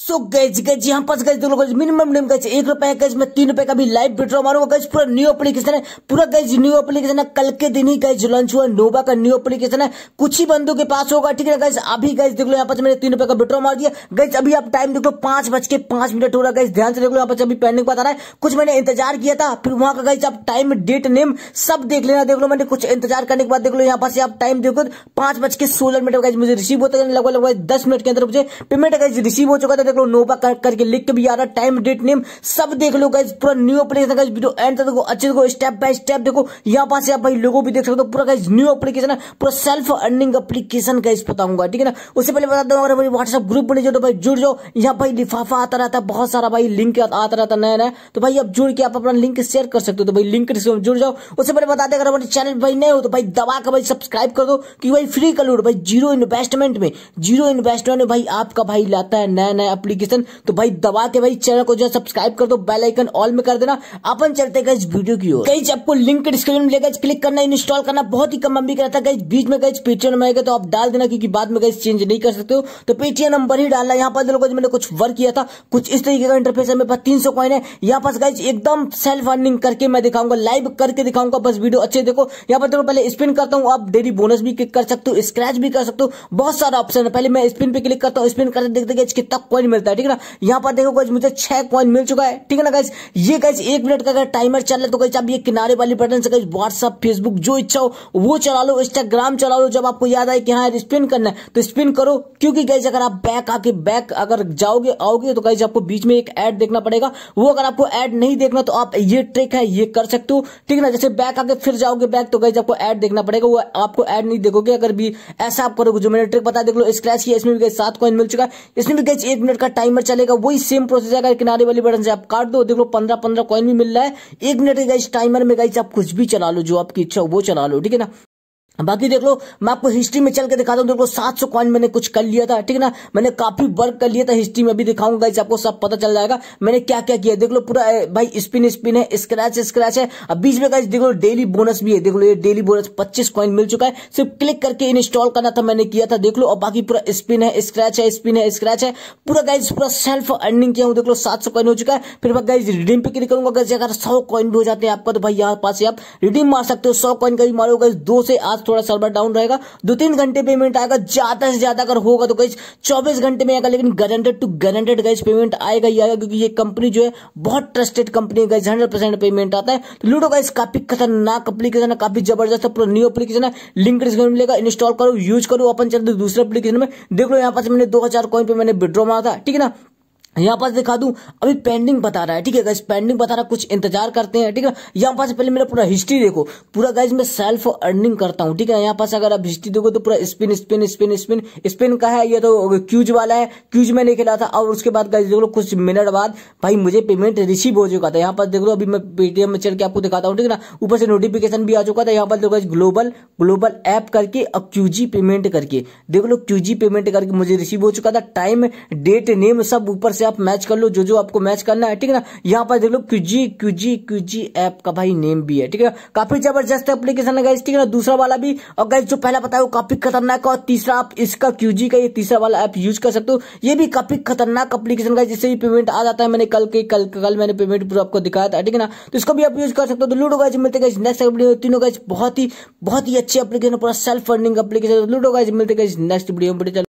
सो गज गज यहाँ पांच गज दो गज मिनिमम नेम गज एक रुपए गज में तीन रुपए का भी लाइव विड्रॉ मारूंगा गज पूरा न्यू एप्लीकेशन है पूरा गज न्यू एप्लीकेशन है कल के दिन ही गज लॉन्च हुआ नोवा का न्यू एप्लीकेशन है कुछ ही बंदों के पास होगा ठीक है गज अभी गज देख लो यहाँ पर मैंने तीन रुपए का विड्रॉ मार दिया गज अभी आप टाइम देख लो पांच बज के पांच मिनट हो रहा गज ध्यान से देख लो यहाँ पर अभी पहनने के बाद आ रहा है कुछ मैंने इंतजार किया था फिर वहां का गज आप टाइम डेट नेम सब देख लेना देख लो मैंने कुछ इंतजार करने के बाद देख लो यहाँ पर आप टाइम देखो पांच बज के सोलह मिनट गज मुझे रिसीव होता है लगभग लगभग दस मिनट के अंदर मुझे पेमेंट गज रिसीव हो चुका था देख लो नोवा कर, करके लिख के भी आ रहा टाइम डेट नेम सब देख लो गाइज पूरा न्यू एप्लीकेशन का वीडियो एंड तक देखो अच्छे देखो स्टेप बाय स्टेप देखो यहाँ पास आप भाई लोगों भी देख सकते हो पूरा गाइज न्यू अपलीकेशन है पूरा सेल्फ अर्निंग अपलीकेशन का बताऊंगा ठीक है ना उससे पहले बता दूंगा अगर व्हाट्सअप ग्रुप बने जो तो भाई जुड़ जाओ यहाँ भाई लिफाफा आता रहता है बहुत सारा भाई लिंक आता रहता है नया नया तो भाई अब जुड़ के आप अपना लिंक शेयर कर सकते हो तो भाई लिंक जुड़ जाओ उससे पहले बता दें अगर हमारे चैनल भाई नए हो तो भाई दबा कर भाई सब्सक्राइब कर दो कि भाई फ्री का लूट भाई जीरो इन्वेस्टमेंट में जीरो इन्वेस्टमेंट में भाई आपका भाई लाता है नया नया एप्लीकेशन तो भाई दबा के भाई चैनल को जो सब्सक्राइब कर दो बेल आइकन ऑल में कर देना अपन चलते गए इस वीडियो की ओर कहीं आपको लिंक डिस्क्रिप्शन में लेगा क्लिक करना इंस्टॉल करना बहुत ही कम भी करता है बीच में गए पेटीएम में तो आप डाल देना क्योंकि बाद में गए चेंज नहीं कर सकते हो तो पेटीएम नंबर ही डालना यहाँ पर लोगों मैंने कुछ वर्क किया था कुछ इस तरीके का इंटरफेस है मेरे पास तीन सौ कॉइन है यहाँ पास गए एकदम सेल्फ अर्निंग करके मैं दिखाऊंगा लाइव करके दिखाऊंगा बस वीडियो अच्छे देखो यहाँ पर पहले स्पिन करता हूँ आप डेली बोनस भी क्लिक कर सकते हो स्क्रैच भी कर सकते हो बहुत सारा ऑप्शन है पहले मैं स्पिन पे क्लिक करता हूँ स्पिन करते देखते कितना कॉइन मिलता है ठीक है ना यहाँ पर देखो गाइज मुझे छह कॉइन मिल चुका है ठीक है ना कैसे ये कैसे एक मिनट का अगर टाइमर चल रहा तो कैसे आप ये किनारे वाली बटन से कैसे व्हाट्सअप फेसबुक जो इच्छा हो वो चला लो इंस्टाग्राम चला लो जब आपको याद आए कि हाँ स्पिन करना है तो स्पिन करो क्योंकि कैसे अगर आप बैक आके बैक अगर जाओगे आओगे तो कैसे आपको बीच में एक एड देखना पड़ेगा वो अगर आपको एड नहीं देखना तो आप ये ट्रिक है ये कर सकते हो ठीक है ना जैसे बैक आके फिर जाओगे बैक तो कैसे आपको एड देखना पड़ेगा वो आपको एड नहीं देखोगे अगर भी ऐसा आप करोगे जो मैंने ट्रिक बता देख लो स्क्रैच किया इसमें भी सात कॉइन मिल चुका है इसमें भी कैसे एक मिनट का टाइमर चलेगा वही सेम प्रोसेस है अगर किनारे वाली बटन से आप काट दो देख लो पंद्रह पंद्रह कॉइन भी मिल रहा है एक मिनट के गाइस टाइमर में गाइस आप कुछ भी चला लो जो आपकी इच्छा हो वो चला लो ठीक है ना बाकी देख लो मैं आपको हिस्ट्री में चल के दिखाता हूँ देखो सात सौ कॉइन मैंने कुछ कर लिया था ठीक है ना मैंने काफी वर्क कर लिया था हिस्ट्री में भी दिखाऊंगा इसे आपको सब पता चल जाएगा मैंने क्या क्या किया देख लो पूरा भाई स्पिन स्पिन है स्क्रैच स्क्रैच है अब बीच में देख लो डेली बोनस भी है देख लो ये डेली बोनस पच्चीस कॉइन मिल चुका है सिर्फ क्लिक करके इंस्टॉल करना था मैंने किया था देख लो और बाकी पूरा स्पिन है स्क्रैच है स्पिन है स्क्रैच है पूरा गाइज पूरा सेल्फ अर्निंग किया हूँ देख लो सात सौ कॉइन हो चुका है फिर मैं गाइज रिडीम पे क्लिक करूंगा अगर सौ कॉइन भी हो जाते हैं आपका तो भाई यहाँ पास आप रिडीम मार सकते हो सौ कॉइन का भी मारोगे दो से आज थोड़ा सर्वर डाउन रहेगा दो तीन घंटे पेमेंट आएगा ज्यादा से ज्यादा अगर होगा तो गई चौबीस घंटे में आएगा लेकिन गारंटेड टू गारंटेड गई पेमेंट आएगा ही आएगा क्योंकि ये कंपनी जो है बहुत ट्रस्टेड कंपनी है गई हंड्रेड पेमेंट आता है तो लूडो गाइस काफी खतरनाक अपलीकेशन है काफी जबरदस्त है पूरा न्यू अपलीकेशन है लिंक डिस्क्रिप्शन मिलेगा इंस्टॉल करो यूज करो अपन चलते दूसरे अपलीकेशन में देख लो यहाँ पास मैंने दो हजार कॉइन पे मैंने विड्रॉ मारा था ठीक है ना यहाँ पास दिखा दूं अभी पेंडिंग बता रहा है ठीक है गाइज पेंडिंग बता रहा है कुछ इंतजार करते हैं ठीक है यहाँ पास पहले मेरा पूरा हिस्ट्री देखो पूरा गाइज मैं सेल्फ अर्निंग करता हूँ ठीक है यहाँ पास अगर आप हिस्ट्री देखो तो पूरा spin spin spin spin spin का है ये तो क्यूज वाला है क्यूज मैंने खेला था और उसके बाद गाइज देख लो कुछ मिनट बाद भाई मुझे पेमेंट रिसीव हो चुका था यहाँ पास देख लो अभी मैं पेटीएम में चढ़ के आपको दिखाता हूँ ठीक है ना ऊपर से नोटिफिकेशन भी आ चुका था यहाँ पास देखो ग्लोबल ग्लोबल ऐप करके और क्यूजी पेमेंट करके देख लो क्यूजी पेमेंट करके मुझे रिसीव हो चुका था टाइम डेट नेम सब ऊपर से आप मैच कर लो जो जो आपको मैच करना है ठीक है ना यहाँ पर देख लो क्यूजी क्यूजी क्यूजी ऐप का भाई नेम भी है ठीक है काफी जबरदस्त एप्लीकेशन है गाइस ठीक है ना दूसरा वाला भी और गाइस जो पहला बताया वो काफी खतरनाक और तीसरा आप इसका क्यूजी का ये तीसरा वाला ऐप यूज कर सकते हो ये भी काफी खतरनाक एप्लीकेशन का जिससे भी पेमेंट आ जाता है मैंने कल के कल कल मैंने पेमेंट पूरा आपको दिखाया था ठीक है ना तो इसको भी आप यूज कर सकते हो तो लूडो गाइज मिलते गाइज नेक्स्ट वीडियो तीनों गाइज बहुत ही बहुत ही अच्छी एप्लीकेशन पूरा self funding application ludo guys मिलते गाइज नेक्स्ट वीडियो में